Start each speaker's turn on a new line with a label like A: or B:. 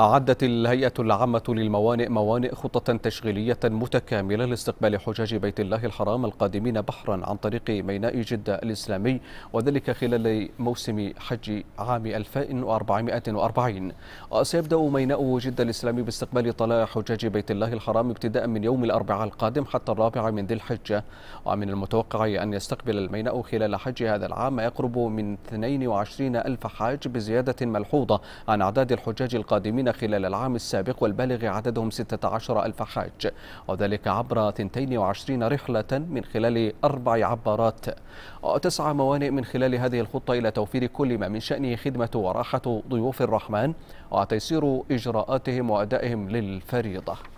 A: أعدت الهيئة العامة للموانئ موانئ خطة تشغيلية متكاملة لاستقبال حجاج بيت الله الحرام القادمين بحرا عن طريق ميناء جدة الإسلامي وذلك خلال موسم حج عام 2440 وسيبدأ ميناء جدة الإسلامي باستقبال طلاء حجاج بيت الله الحرام ابتداء من يوم الأربعاء القادم حتى الرابع من ذي الحجة ومن المتوقع أن يستقبل الميناء خلال حج هذا العام ما يقرب من 22 ألف حاج بزيادة ملحوظة عن أعداد الحجاج القادمين خلال العام السابق والبالغ عددهم 16 ألف حاج وذلك عبر 22 رحلة من خلال أربع عبارات وتسعى موانئ من خلال هذه الخطة إلى توفير كل ما من شأنه خدمة وراحة ضيوف الرحمن وتيسير إجراءاتهم وأدائهم للفريضة